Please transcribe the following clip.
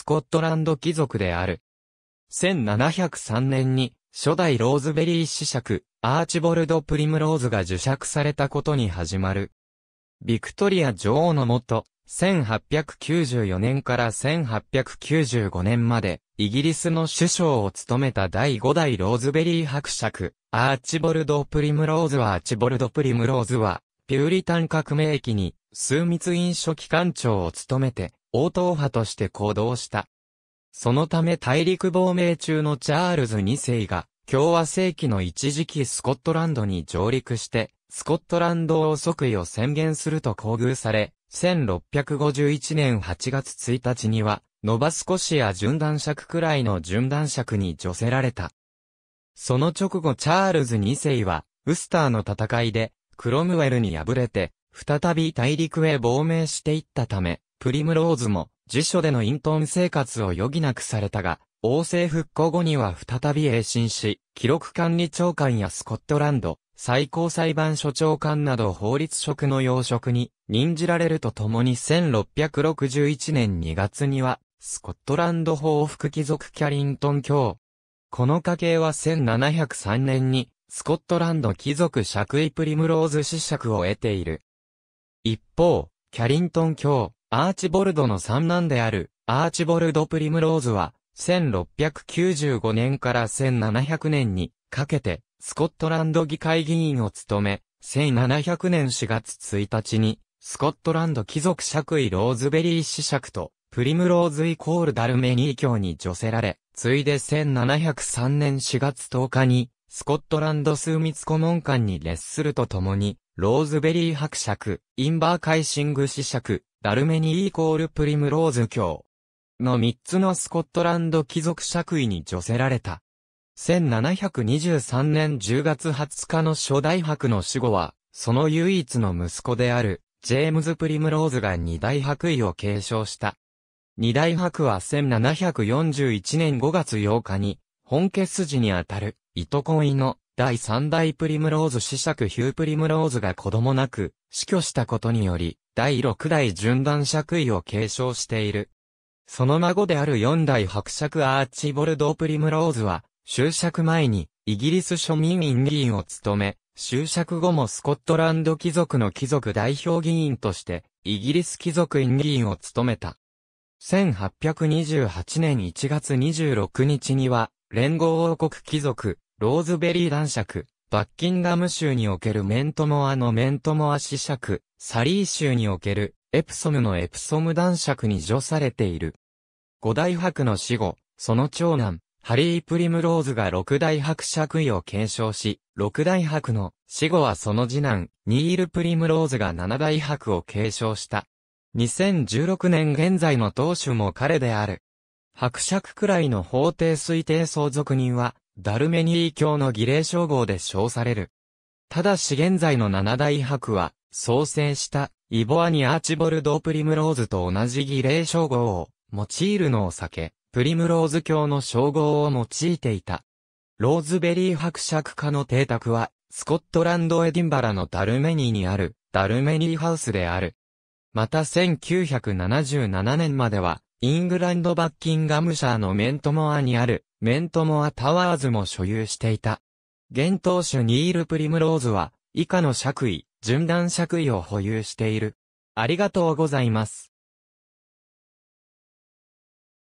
スコットランド貴族である。1703年に、初代ローズベリー子爵、アーチボルド・プリムローズが受爵されたことに始まる。ビクトリア女王のもと、1894年から1895年まで、イギリスの首相を務めた第5代ローズベリー伯爵、アーチボルド・プリムローズはアーチボルド・プリムローズは、ピューリタン革命期に、枢密院書機関長を務めて、応答派として行動した。そのため大陸亡命中のチャールズ2世が、共和世紀の一時期スコットランドに上陸して、スコットランドを即位を宣言すると厚遇され、1651年8月1日には、ノバスコシア順断尺くらいの順断尺に除せられた。その直後チャールズ2世は、ウスターの戦いで、クロムウェルに敗れて、再び大陸へ亡命していったため、プリムローズも、辞書での隠遁生活を余儀なくされたが、王政復興後には再び栄進し、記録管理長官やスコットランド、最高裁判所長官など法律職の要職に任じられるとともに1661年2月には、スコットランド法副貴族キャリントン卿。この家系は1703年に、スコットランド貴族爵位プリムローズ子爵を得ている。一方、キャリントン卿、アーチボルドの三男である、アーチボルド・プリムローズは、1695年から1700年にかけて、スコットランド議会議員を務め、1700年4月1日に、スコットランド貴族爵位ローズベリー子爵と、プリムローズイコールダルメニー教に除せられ、ついで1703年4月10日に、スコットランド数密顧問官に列するとともに、ローズベリー伯爵、インバーカイシング子爵、ダルメニイコールプリムローズ教の3つのスコットランド貴族爵位に除せられた。1723年10月20日の初代博の死後は、その唯一の息子である、ジェームズ・プリムローズが二大博位を継承した。二大博は1741年5月8日に、本家筋にあたる、糸恋の第三代プリムローズ子爵ヒュープリムローズが子供なく、死去したことにより、第6代順断爵位を継承している。その孫である4代伯爵アーチボルド・プリムローズは、終職前にイギリス庶民院議員を務め、就職後もスコットランド貴族の貴族代表議員として、イギリス貴族院議員を務めた。1828年1月26日には、連合王国貴族、ローズベリー男爵、バッキンガム州におけるメントモアのメントモア子爵、サリー州におけるエプソムのエプソム男爵に除されている。五大伯の死後、その長男、ハリー・プリムローズが六大伯爵位を継承し、六大伯の死後はその次男、ニール・プリムローズが七大伯を継承した。2016年現在の当主も彼である。伯爵くらいの法定推定相続人は、ダルメニー教の儀礼称号で称される。ただし現在の七大博は、創生したイボアニ・アーチボルド・プリムローズと同じ儀礼称号を用いるのを避け、プリムローズ教の称号を用いていた。ローズベリー伯爵家の邸宅は、スコットランド・エディンバラのダルメニーにある、ダルメニーハウスである。また1977年までは、イングランド・バッキンガムシャーのメントモアにある、メントモア・タワーズも所有していた。現当主ニール・プリムローズは、以下の爵位、順断爵位を保有している。ありがとうございます。